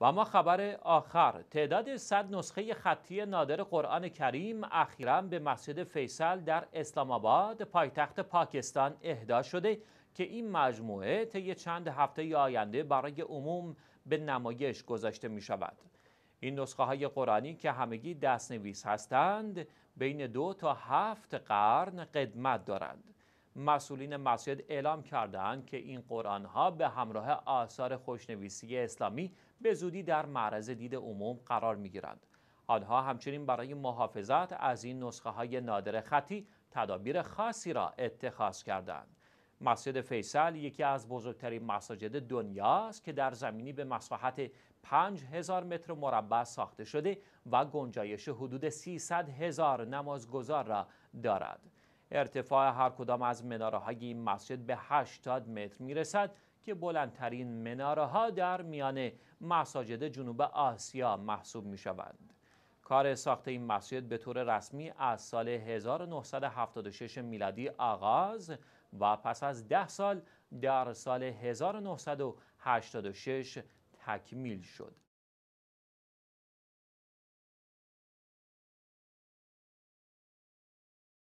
و ما خبر آخر تعداد صد نسخه خطی نادر قرآن کریم اخیرا به مسجد فیصل در اسلام آباد پایتخت پاکستان اهدا شده که این مجموعه طی چند هفته آینده برای عموم به نمایش گذاشته می شود. این نسخه های قرآنی که همگی دستنویس هستند بین دو تا هفت قرن قدمت دارند. مسئولین مسجد اعلام کردند که این قرآن ها به همراه آثار خوشنویسی اسلامی به زودی در معرض دید عموم قرار می گیرند. آنها همچنین برای محافظت از این نسخه های نادر خطی تدابیر خاصی را اتخاذ کردند. مسجد فیصل یکی از بزرگترین مساجد دنیا است که در زمینی به مساحت 5000 متر مربع ساخته شده و گنجایش حدود 300 هزار نمازگزار را دارد. ارتفاع هر کدام از مناره های این مسجد به 80 متر میرسد که بلندترین مناره ها در میان مساجد جنوب آسیا محسوب می شوند. کار ساخت این مسجد به طور رسمی از سال 1976 میلادی آغاز و پس از ده سال در سال 1986 تکمیل شد.